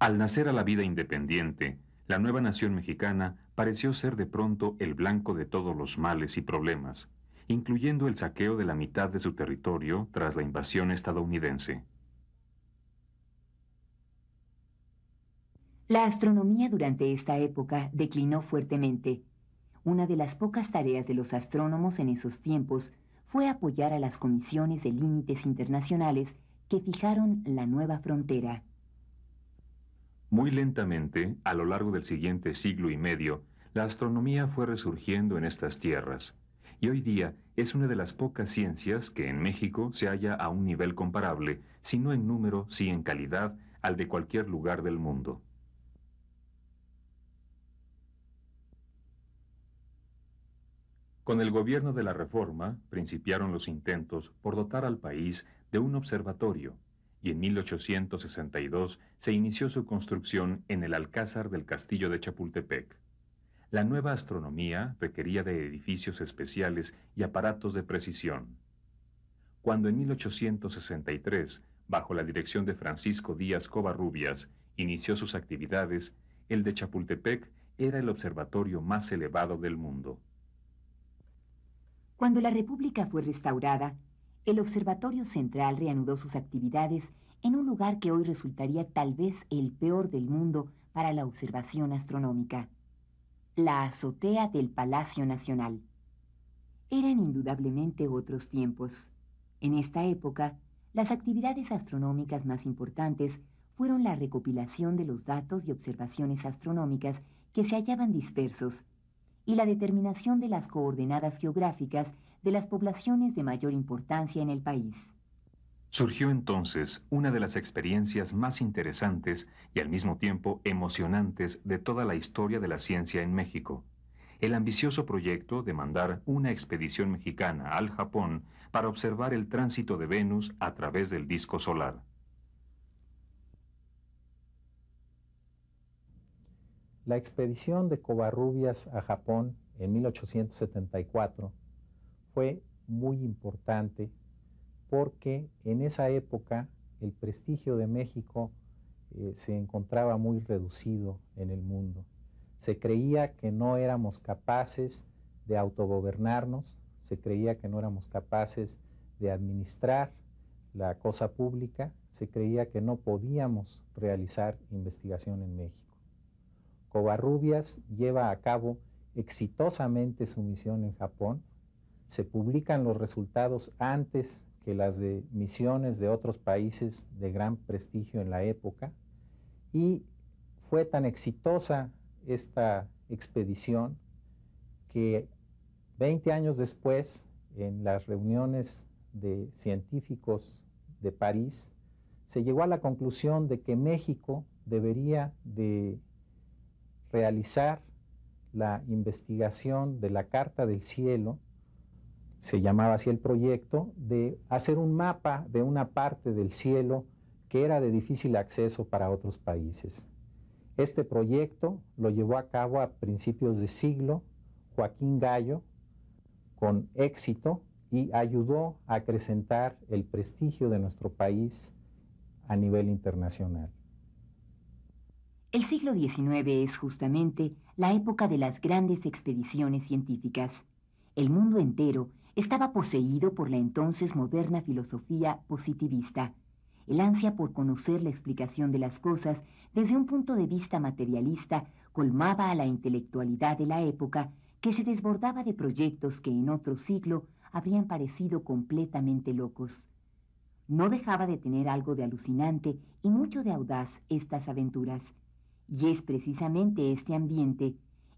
Al nacer a la vida independiente, la nueva nación mexicana pareció ser de pronto el blanco de todos los males y problemas, incluyendo el saqueo de la mitad de su territorio tras la invasión estadounidense. La astronomía durante esta época declinó fuertemente. Una de las pocas tareas de los astrónomos en esos tiempos fue apoyar a las comisiones de límites internacionales que fijaron la nueva frontera. Muy lentamente, a lo largo del siguiente siglo y medio, la astronomía fue resurgiendo en estas tierras, y hoy día es una de las pocas ciencias que en México se halla a un nivel comparable, si no en número, si en calidad, al de cualquier lugar del mundo. Con el gobierno de la Reforma principiaron los intentos por dotar al país de un observatorio y en 1862 se inició su construcción en el alcázar del castillo de Chapultepec. La nueva astronomía requería de edificios especiales y aparatos de precisión. Cuando en 1863, bajo la dirección de Francisco Díaz Covarrubias, inició sus actividades, el de Chapultepec era el observatorio más elevado del mundo. Cuando la República fue restaurada, el Observatorio Central reanudó sus actividades en un lugar que hoy resultaría tal vez el peor del mundo para la observación astronómica, la azotea del Palacio Nacional. Eran indudablemente otros tiempos. En esta época, las actividades astronómicas más importantes fueron la recopilación de los datos y observaciones astronómicas que se hallaban dispersos y la determinación de las coordenadas geográficas de las poblaciones de mayor importancia en el país. Surgió entonces una de las experiencias más interesantes y al mismo tiempo emocionantes de toda la historia de la ciencia en México, el ambicioso proyecto de mandar una expedición mexicana al Japón para observar el tránsito de Venus a través del disco solar. La expedición de Covarrubias a Japón en 1874 fue muy importante porque en esa época el prestigio de México eh, se encontraba muy reducido en el mundo. Se creía que no éramos capaces de autogobernarnos, se creía que no éramos capaces de administrar la cosa pública, se creía que no podíamos realizar investigación en México. Covarrubias lleva a cabo exitosamente su misión en Japón se publican los resultados antes que las de misiones de otros países de gran prestigio en la época y fue tan exitosa esta expedición que 20 años después, en las reuniones de científicos de París, se llegó a la conclusión de que México debería de realizar la investigación de la Carta del Cielo se llamaba así el proyecto, de hacer un mapa de una parte del cielo que era de difícil acceso para otros países. Este proyecto lo llevó a cabo a principios de siglo Joaquín Gallo con éxito y ayudó a acrecentar el prestigio de nuestro país a nivel internacional. El siglo XIX es justamente la época de las grandes expediciones científicas. El mundo entero estaba poseído por la entonces moderna filosofía positivista, el ansia por conocer la explicación de las cosas desde un punto de vista materialista colmaba a la intelectualidad de la época que se desbordaba de proyectos que en otro siglo habrían parecido completamente locos. No dejaba de tener algo de alucinante y mucho de audaz estas aventuras. Y es precisamente este ambiente,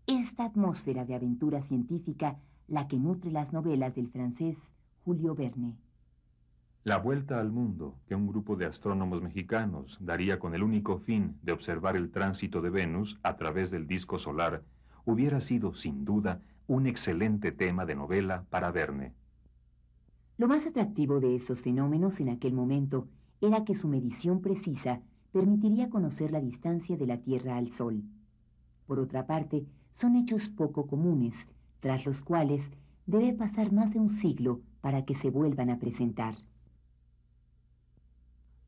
esta atmósfera de aventura científica la que nutre las novelas del francés Julio Verne. La vuelta al mundo que un grupo de astrónomos mexicanos daría con el único fin de observar el tránsito de Venus a través del disco solar hubiera sido, sin duda, un excelente tema de novela para Verne. Lo más atractivo de esos fenómenos en aquel momento era que su medición precisa permitiría conocer la distancia de la Tierra al Sol. Por otra parte, son hechos poco comunes tras los cuales debe pasar más de un siglo para que se vuelvan a presentar.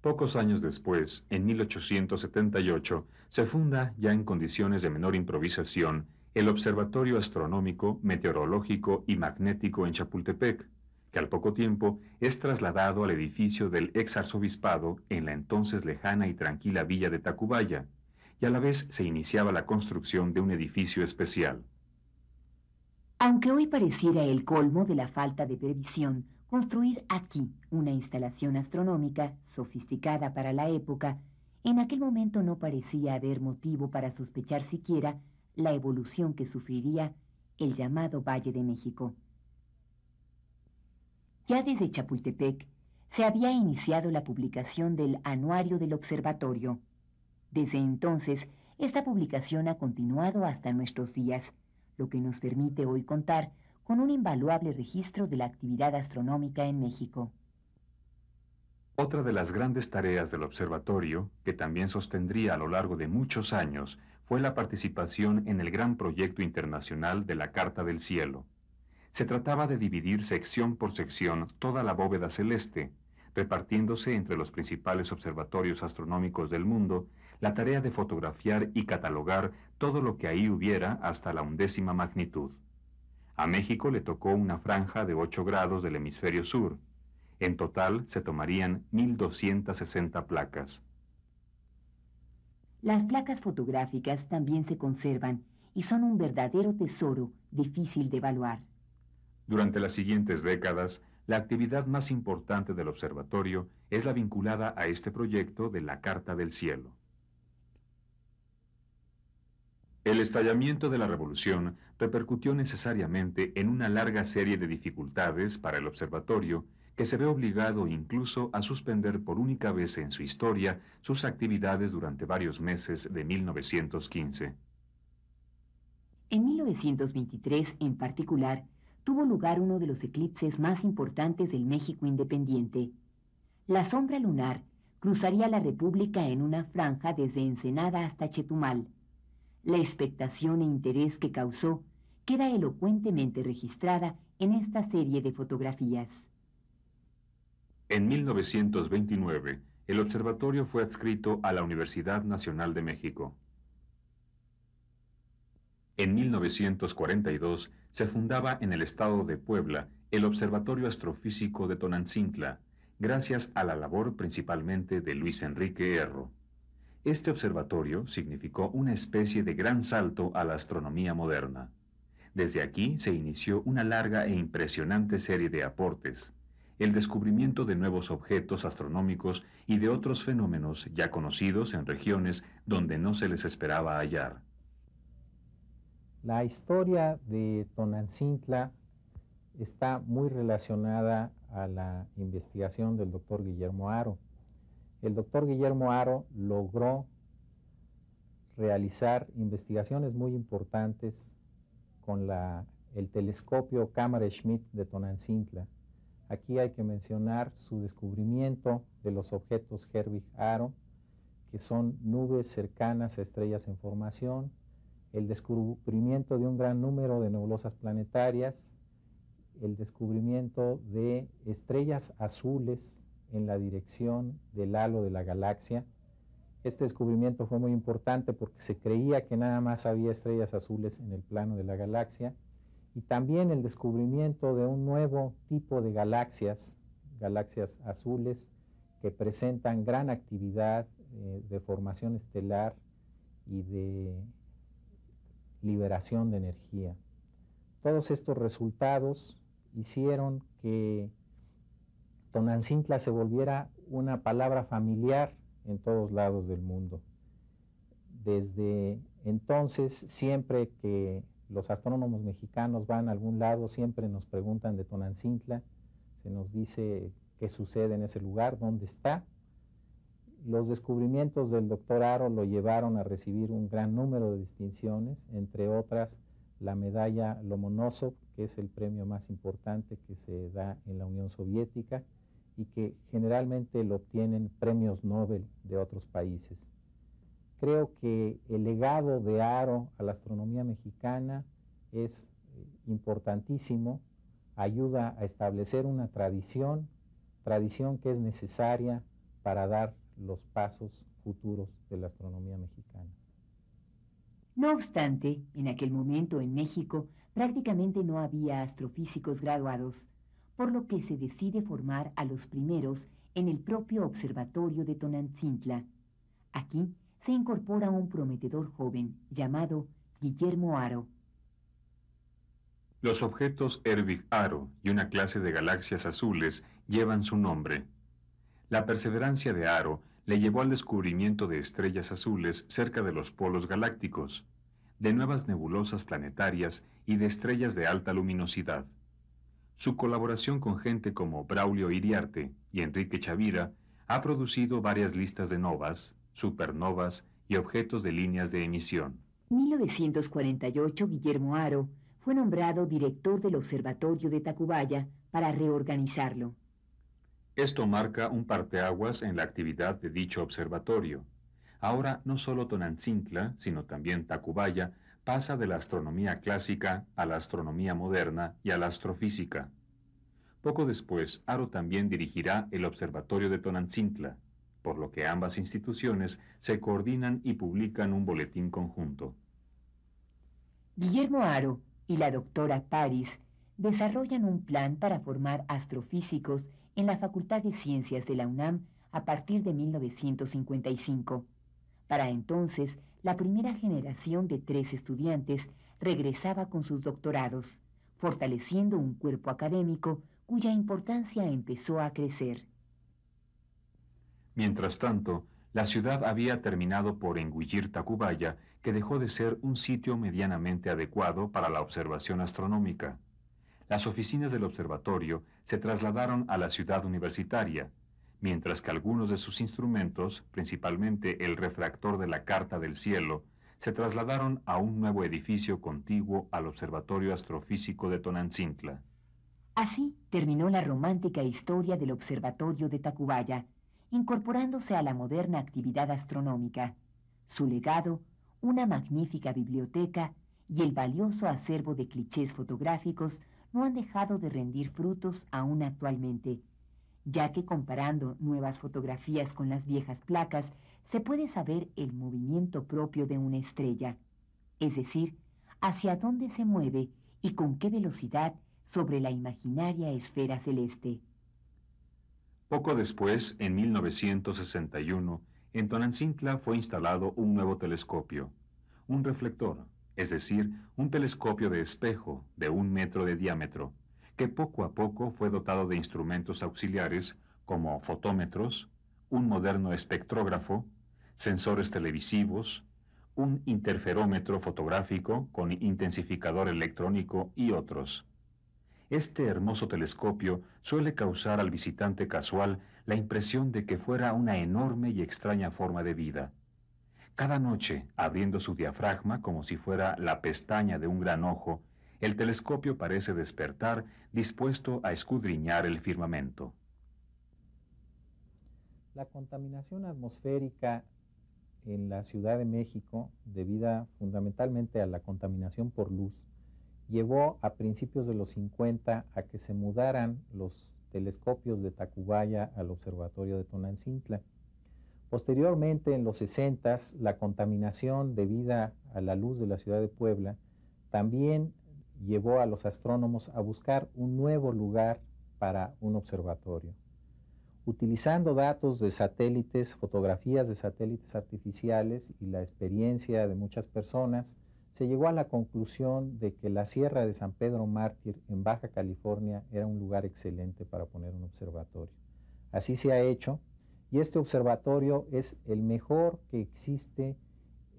Pocos años después, en 1878, se funda, ya en condiciones de menor improvisación, el Observatorio Astronómico, Meteorológico y Magnético en Chapultepec, que al poco tiempo es trasladado al edificio del ex arzobispado en la entonces lejana y tranquila villa de Tacubaya, y a la vez se iniciaba la construcción de un edificio especial. Aunque hoy pareciera el colmo de la falta de previsión, construir aquí una instalación astronómica sofisticada para la época, en aquel momento no parecía haber motivo para sospechar siquiera la evolución que sufriría el llamado Valle de México. Ya desde Chapultepec se había iniciado la publicación del Anuario del Observatorio. Desde entonces, esta publicación ha continuado hasta nuestros días lo que nos permite hoy contar con un invaluable registro de la actividad astronómica en México. Otra de las grandes tareas del observatorio, que también sostendría a lo largo de muchos años, fue la participación en el gran proyecto internacional de la Carta del Cielo. Se trataba de dividir sección por sección toda la bóveda celeste, repartiéndose entre los principales observatorios astronómicos del mundo la tarea de fotografiar y catalogar todo lo que ahí hubiera hasta la undécima magnitud. A México le tocó una franja de 8 grados del hemisferio sur. En total se tomarían 1.260 placas. Las placas fotográficas también se conservan y son un verdadero tesoro difícil de evaluar. Durante las siguientes décadas, la actividad más importante del observatorio es la vinculada a este proyecto de la Carta del Cielo. El estallamiento de la revolución repercutió necesariamente en una larga serie de dificultades para el observatorio, que se ve obligado incluso a suspender por única vez en su historia sus actividades durante varios meses de 1915. En 1923, en particular, tuvo lugar uno de los eclipses más importantes del México independiente. La sombra lunar cruzaría la República en una franja desde Ensenada hasta Chetumal. La expectación e interés que causó queda elocuentemente registrada en esta serie de fotografías. En 1929, el observatorio fue adscrito a la Universidad Nacional de México. En 1942 se fundaba en el estado de Puebla el Observatorio Astrofísico de Tonantzintla, gracias a la labor principalmente de Luis Enrique Erro. Este observatorio significó una especie de gran salto a la astronomía moderna. Desde aquí se inició una larga e impresionante serie de aportes, el descubrimiento de nuevos objetos astronómicos y de otros fenómenos ya conocidos en regiones donde no se les esperaba hallar. La historia de Tonantzintla está muy relacionada a la investigación del doctor Guillermo Aro el doctor Guillermo Aro logró realizar investigaciones muy importantes con el telescopio Cámara Schmidt de Tonantzintla. Aquí hay que mencionar su descubrimiento de los objetos Herbig Aro, que son nubes cercanas a estrellas en formación, el descubrimiento de un gran número de nebulosas planetarias, el descubrimiento de estrellas azules en la dirección del halo de la galaxia. Este descubrimiento fue muy importante porque se creía que nada más había estrellas azules en el plano de la galaxia y también el descubrimiento de un nuevo tipo de galaxias, galaxias azules, que presentan gran actividad eh, de formación estelar y de liberación de energía. Todos estos resultados hicieron que Tonancintla se volviera una palabra familiar en todos lados del mundo. Desde entonces, siempre que los astrónomos mexicanos van a algún lado, siempre nos preguntan de Tonancintla, se nos dice qué sucede en ese lugar, dónde está. Los descubrimientos del doctor Aro lo llevaron a recibir un gran número de distinciones, entre otras la medalla Lomonosov, que es el premio más importante que se da en la Unión Soviética, y que generalmente lo obtienen premios Nobel de otros países. Creo que el legado de Aro a la astronomía mexicana es eh, importantísimo, ayuda a establecer una tradición, tradición que es necesaria para dar los pasos futuros de la astronomía mexicana. No obstante, en aquel momento en México prácticamente no había astrofísicos graduados por lo que se decide formar a los primeros en el propio observatorio de Tonantzintla. Aquí se incorpora un prometedor joven llamado Guillermo Aro. Los objetos Erbig Aro y una clase de galaxias azules llevan su nombre. La perseverancia de Aro le llevó al descubrimiento de estrellas azules cerca de los polos galácticos, de nuevas nebulosas planetarias y de estrellas de alta luminosidad. Su colaboración con gente como Braulio Iriarte y Enrique Chavira ha producido varias listas de novas, supernovas y objetos de líneas de emisión. 1948 Guillermo Aro fue nombrado director del Observatorio de Tacubaya para reorganizarlo. Esto marca un parteaguas en la actividad de dicho observatorio. Ahora no solo Tonantzintla, sino también Tacubaya pasa de la astronomía clásica a la astronomía moderna y a la astrofísica. Poco después, Aro también dirigirá el Observatorio de Tonantzintla, por lo que ambas instituciones se coordinan y publican un boletín conjunto. Guillermo Aro y la doctora Paris desarrollan un plan para formar astrofísicos en la Facultad de Ciencias de la UNAM a partir de 1955. Para entonces, la primera generación de tres estudiantes regresaba con sus doctorados, fortaleciendo un cuerpo académico cuya importancia empezó a crecer. Mientras tanto, la ciudad había terminado por engullir Tacubaya, que dejó de ser un sitio medianamente adecuado para la observación astronómica. Las oficinas del observatorio se trasladaron a la ciudad universitaria, mientras que algunos de sus instrumentos, principalmente el refractor de la Carta del Cielo, se trasladaron a un nuevo edificio contiguo al Observatorio Astrofísico de Tonantzintla. Así terminó la romántica historia del Observatorio de Tacubaya, incorporándose a la moderna actividad astronómica. Su legado, una magnífica biblioteca y el valioso acervo de clichés fotográficos no han dejado de rendir frutos aún actualmente ya que comparando nuevas fotografías con las viejas placas, se puede saber el movimiento propio de una estrella, es decir, hacia dónde se mueve y con qué velocidad sobre la imaginaria esfera celeste. Poco después, en 1961, en Tonantzintla fue instalado un nuevo telescopio, un reflector, es decir, un telescopio de espejo de un metro de diámetro que poco a poco fue dotado de instrumentos auxiliares como fotómetros, un moderno espectrógrafo, sensores televisivos, un interferómetro fotográfico con intensificador electrónico y otros. Este hermoso telescopio suele causar al visitante casual la impresión de que fuera una enorme y extraña forma de vida. Cada noche, abriendo su diafragma como si fuera la pestaña de un gran ojo, el telescopio parece despertar dispuesto a escudriñar el firmamento. La contaminación atmosférica en la Ciudad de México, debida fundamentalmente a la contaminación por luz, llevó a principios de los 50 a que se mudaran los telescopios de Tacubaya al observatorio de Tonantzintla. Posteriormente, en los 60, la contaminación debida a la luz de la ciudad de Puebla también llevó a los astrónomos a buscar un nuevo lugar para un observatorio. Utilizando datos de satélites, fotografías de satélites artificiales y la experiencia de muchas personas, se llegó a la conclusión de que la Sierra de San Pedro Mártir en Baja California era un lugar excelente para poner un observatorio. Así se ha hecho y este observatorio es el mejor que existe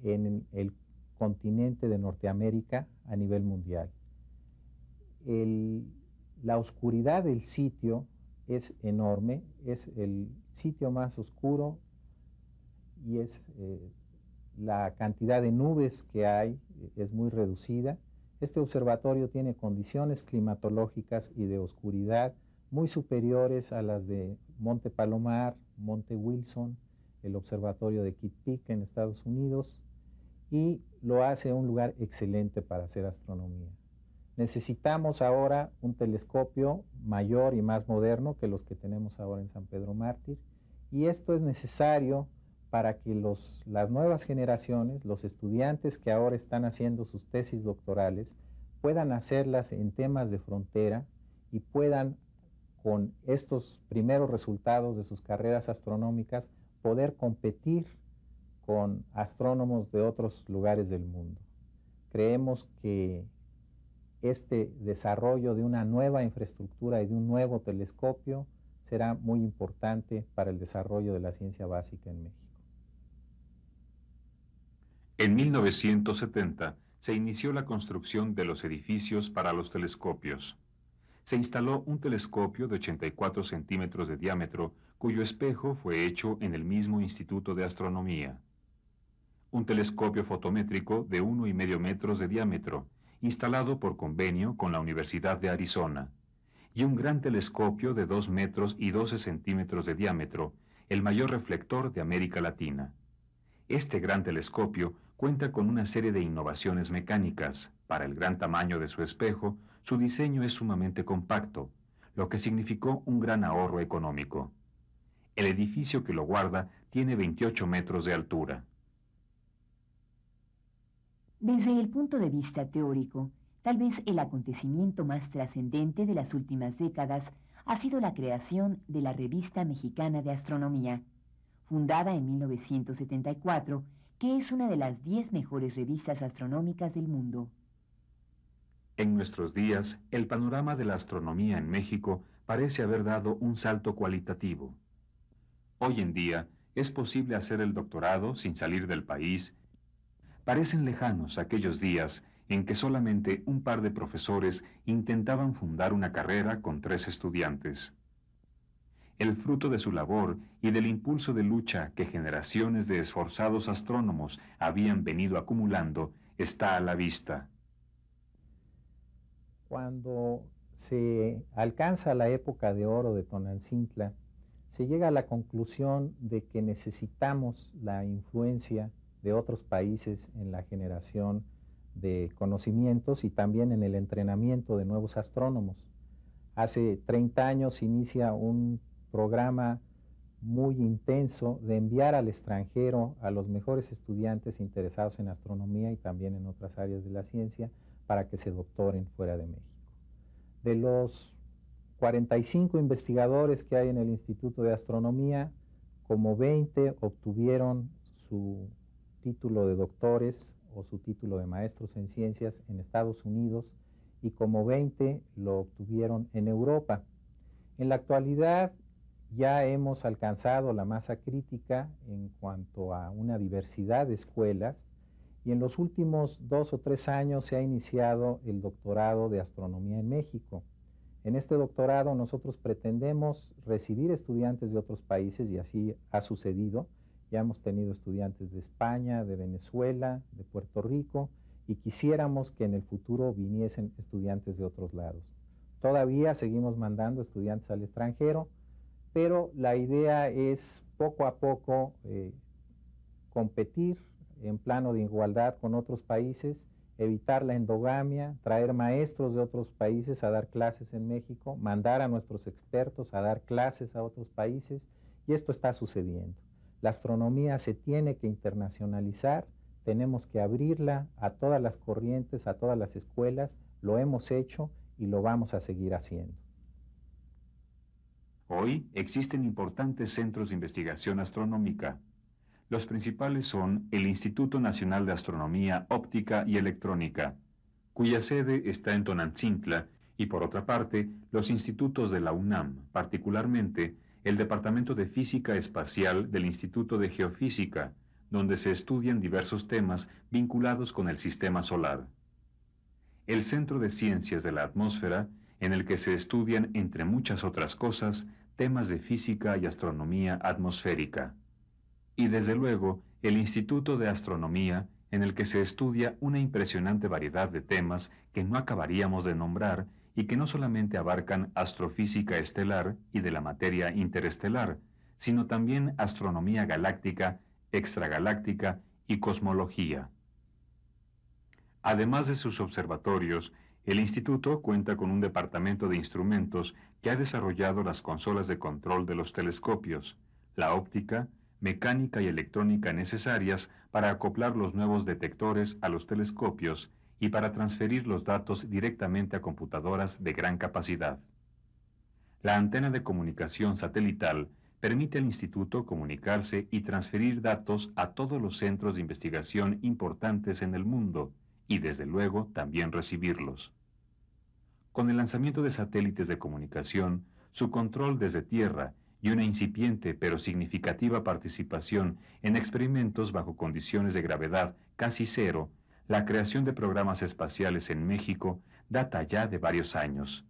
en el continente de Norteamérica a nivel mundial la oscuridad del sitio es enorme, es el sitio más oscuro y es eh, la cantidad de nubes que hay es muy reducida. Este observatorio tiene condiciones climatológicas y de oscuridad muy superiores a las de Monte Palomar, Monte Wilson, el observatorio de Kitt Peak en Estados Unidos, y lo hace un lugar excelente para hacer astronomía. Necesitamos ahora un telescopio mayor y más moderno que los que tenemos ahora en San Pedro Mártir y esto es necesario para que las nuevas generaciones, los estudiantes que ahora están haciendo sus tesis doctorales, puedan hacerlas en temas de frontera y puedan, con estos primeros resultados de sus carreras astronómicas, poder competir con astrónomos de otros lugares del mundo. Creemos que este desarrollo de una nueva infraestructura y de un nuevo telescopio será muy importante para el desarrollo de la ciencia básica en México. En 1970 se inició la construcción de los edificios para los telescopios. Se instaló un telescopio de 84 centímetros de diámetro cuyo espejo fue hecho en el mismo Instituto de Astronomía. Un telescopio fotométrico de 1,5 metros de diámetro instalado por convenio con la Universidad de Arizona, y un gran telescopio de 2 metros y 12 centímetros de diámetro, el mayor reflector de América Latina. Este gran telescopio cuenta con una serie de innovaciones mecánicas. Para el gran tamaño de su espejo, su diseño es sumamente compacto, lo que significó un gran ahorro económico. El edificio que lo guarda tiene 28 metros de altura. Desde el punto de vista teórico, tal vez el acontecimiento más trascendente de las últimas décadas ha sido la creación de la Revista Mexicana de Astronomía, fundada en 1974, que es una de las 10 mejores revistas astronómicas del mundo. En nuestros días, el panorama de la astronomía en México parece haber dado un salto cualitativo. Hoy en día, es posible hacer el doctorado sin salir del país Parecen lejanos aquellos días en que solamente un par de profesores intentaban fundar una carrera con tres estudiantes. El fruto de su labor y del impulso de lucha que generaciones de esforzados astrónomos habían venido acumulando está a la vista. Cuando se alcanza la época de oro de Tonantzintla, se llega a la conclusión de que necesitamos la influencia de otros países en la generación de conocimientos y también en el entrenamiento de nuevos astrónomos. Hace 30 años inicia un programa muy intenso de enviar al extranjero a los mejores estudiantes interesados en astronomía y también en otras áreas de la ciencia para que se doctoren fuera de México. De los 45 investigadores que hay en el Instituto de Astronomía, como 20 obtuvieron su título de doctores o su título de maestros en ciencias en Estados Unidos y como 20 lo obtuvieron en Europa. En la actualidad ya hemos alcanzado la masa crítica en cuanto a una diversidad de escuelas y en los últimos dos o tres años se ha iniciado el doctorado de astronomía en México. En este doctorado nosotros pretendemos recibir estudiantes de otros países y así ha sucedido ya hemos tenido estudiantes de España, de Venezuela, de Puerto Rico, y quisiéramos que en el futuro viniesen estudiantes de otros lados. Todavía seguimos mandando estudiantes al extranjero, pero la idea es poco a poco eh, competir en plano de igualdad con otros países, evitar la endogamia, traer maestros de otros países a dar clases en México, mandar a nuestros expertos a dar clases a otros países, y esto está sucediendo. La astronomía se tiene que internacionalizar, tenemos que abrirla a todas las corrientes, a todas las escuelas, lo hemos hecho y lo vamos a seguir haciendo. Hoy existen importantes centros de investigación astronómica. Los principales son el Instituto Nacional de Astronomía Óptica y Electrónica, cuya sede está en Tonantzintla, y por otra parte, los institutos de la UNAM, particularmente el Departamento de Física Espacial del Instituto de Geofísica, donde se estudian diversos temas vinculados con el sistema solar. El Centro de Ciencias de la Atmósfera, en el que se estudian, entre muchas otras cosas, temas de física y astronomía atmosférica. Y desde luego, el Instituto de Astronomía, en el que se estudia una impresionante variedad de temas que no acabaríamos de nombrar y que no solamente abarcan astrofísica estelar y de la materia interestelar, sino también astronomía galáctica, extragaláctica y cosmología. Además de sus observatorios, el instituto cuenta con un departamento de instrumentos que ha desarrollado las consolas de control de los telescopios, la óptica, mecánica y electrónica necesarias para acoplar los nuevos detectores a los telescopios y para transferir los datos directamente a computadoras de gran capacidad. La antena de comunicación satelital permite al instituto comunicarse y transferir datos a todos los centros de investigación importantes en el mundo y desde luego también recibirlos. Con el lanzamiento de satélites de comunicación, su control desde tierra y una incipiente pero significativa participación en experimentos bajo condiciones de gravedad casi cero la creación de programas espaciales en México data ya de varios años.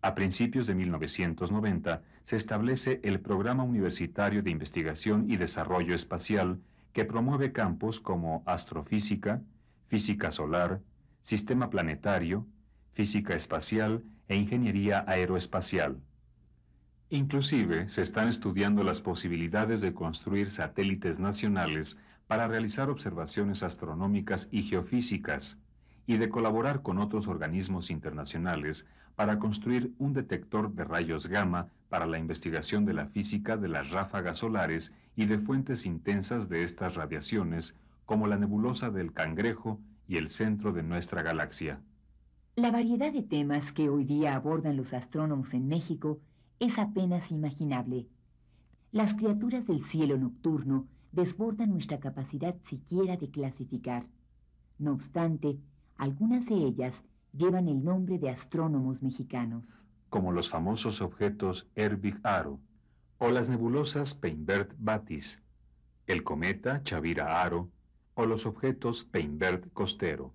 A principios de 1990 se establece el Programa Universitario de Investigación y Desarrollo Espacial que promueve campos como astrofísica, física solar, sistema planetario, física espacial e ingeniería aeroespacial. Inclusive, se están estudiando las posibilidades de construir satélites nacionales para realizar observaciones astronómicas y geofísicas y de colaborar con otros organismos internacionales para construir un detector de rayos gamma para la investigación de la física de las ráfagas solares y de fuentes intensas de estas radiaciones, como la nebulosa del cangrejo y el centro de nuestra galaxia. La variedad de temas que hoy día abordan los astrónomos en México es apenas imaginable. Las criaturas del cielo nocturno desbordan nuestra capacidad siquiera de clasificar. No obstante, algunas de ellas llevan el nombre de astrónomos mexicanos. Como los famosos objetos Erbig Aro o las nebulosas Peinbert Batis, el cometa Chavira Aro o los objetos Peinbert Costero.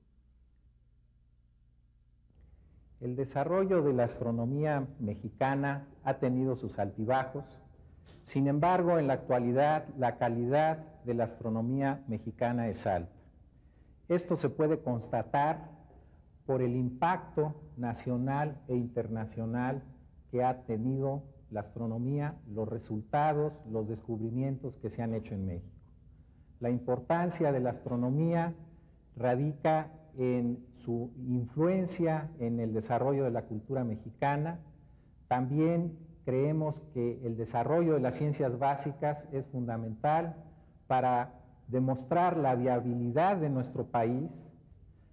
El desarrollo de la astronomía mexicana ha tenido sus altibajos, sin embargo, en la actualidad la calidad de la astronomía mexicana es alta. Esto se puede constatar por el impacto nacional e internacional que ha tenido la astronomía, los resultados, los descubrimientos que se han hecho en México. La importancia de la astronomía radica en su influencia en el desarrollo de la cultura mexicana. También creemos que el desarrollo de las ciencias básicas es fundamental para demostrar la viabilidad de nuestro país.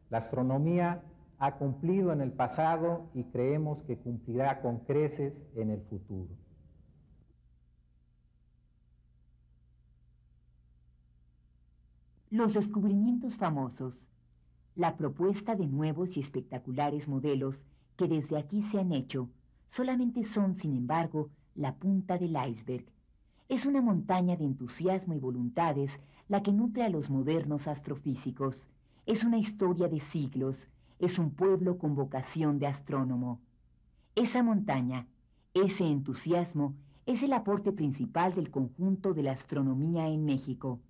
La astronomía ha cumplido en el pasado y creemos que cumplirá con creces en el futuro. Los descubrimientos famosos la propuesta de nuevos y espectaculares modelos que desde aquí se han hecho solamente son, sin embargo, la punta del iceberg. Es una montaña de entusiasmo y voluntades la que nutre a los modernos astrofísicos. Es una historia de siglos, es un pueblo con vocación de astrónomo. Esa montaña, ese entusiasmo, es el aporte principal del conjunto de la astronomía en México.